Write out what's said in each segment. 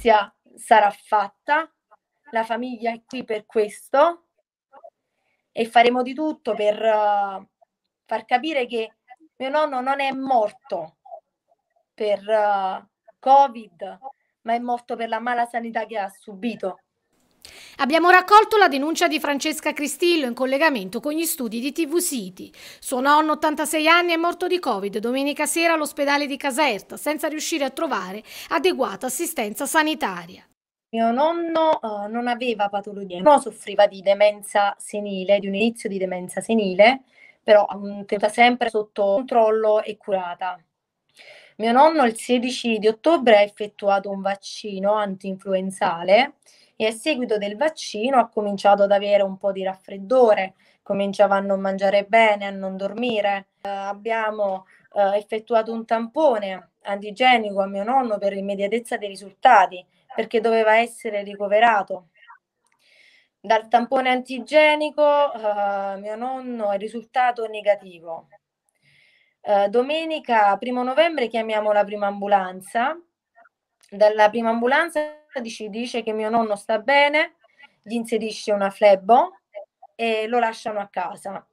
giustizia sarà fatta, la famiglia è qui per questo e faremo di tutto per uh, far capire che mio nonno non è morto per uh, Covid, ma è morto per la mala sanità che ha subito. Abbiamo raccolto la denuncia di Francesca Cristillo in collegamento con gli studi di TV City. Suo nonno, 86 anni, è morto di Covid domenica sera all'ospedale di Caserta senza riuscire a trovare adeguata assistenza sanitaria. Mio nonno uh, non aveva patologie, no, soffriva di demenza senile, di un inizio di demenza senile, però tenuta sempre sotto controllo e curata. Mio nonno il 16 di ottobre ha effettuato un vaccino antinfluenzale e a seguito del vaccino ha cominciato ad avere un po' di raffreddore, cominciava a non mangiare bene, a non dormire. Eh, abbiamo eh, effettuato un tampone antigenico a mio nonno per l'immediatezza dei risultati, perché doveva essere ricoverato. Dal tampone antigenico eh, mio nonno è risultato negativo. Eh, domenica 1 novembre chiamiamo la prima ambulanza. Dalla prima ambulanza ci dice che mio nonno sta bene, gli inserisce una flebo e lo lasciano a casa.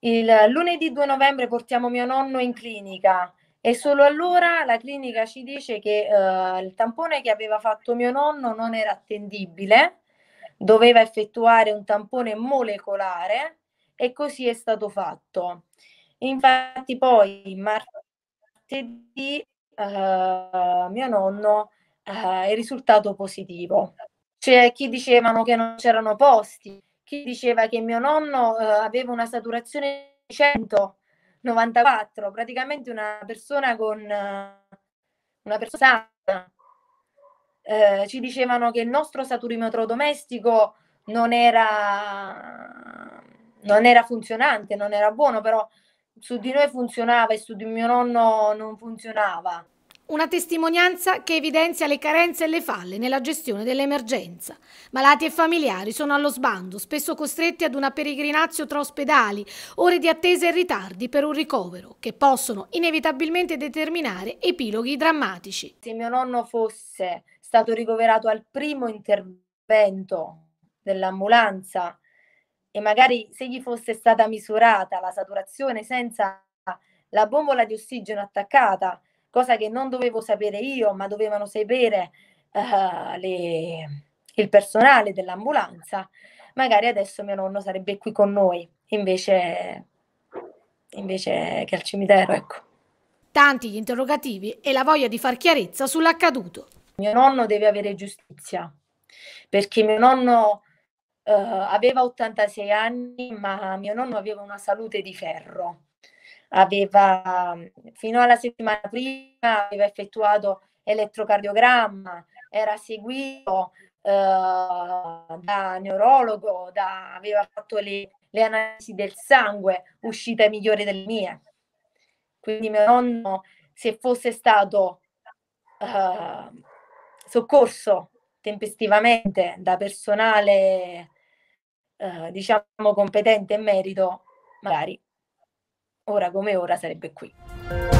Il lunedì 2 novembre portiamo mio nonno in clinica e solo allora la clinica ci dice che eh, il tampone che aveva fatto mio nonno non era attendibile, doveva effettuare un tampone molecolare e così è stato fatto. Infatti poi martedì eh, mio nonno eh, è risultato positivo. C'è chi dicevano che non c'erano posti, chi diceva che mio nonno eh, aveva una saturazione di 194, praticamente una persona con eh, una persona sana. Eh, ci dicevano che il nostro saturimetro domestico non era, non era funzionante, non era buono, però su di noi funzionava e su di mio nonno non funzionava. Una testimonianza che evidenzia le carenze e le falle nella gestione dell'emergenza. Malati e familiari sono allo sbando, spesso costretti ad una peregrinazio tra ospedali, ore di attesa e ritardi per un ricovero, che possono inevitabilmente determinare epiloghi drammatici. Se mio nonno fosse stato ricoverato al primo intervento dell'ambulanza, e magari se gli fosse stata misurata la saturazione senza la bombola di ossigeno attaccata, cosa che non dovevo sapere io, ma dovevano sapere uh, le, il personale dell'ambulanza, magari adesso mio nonno sarebbe qui con noi, invece, invece che al cimitero, ecco. Tanti gli interrogativi e la voglia di far chiarezza sull'accaduto. Mio nonno deve avere giustizia, perché mio nonno uh, aveva 86 anni, ma mio nonno aveva una salute di ferro. Aveva, fino alla settimana prima, aveva effettuato elettrocardiogramma, era seguito uh, da neurologo, da, aveva fatto le, le analisi del sangue, uscite migliori delle mie. Quindi mio nonno, se fosse stato uh, soccorso tempestivamente da personale, eh, diciamo, competente e merito, magari ora come ora sarebbe qui.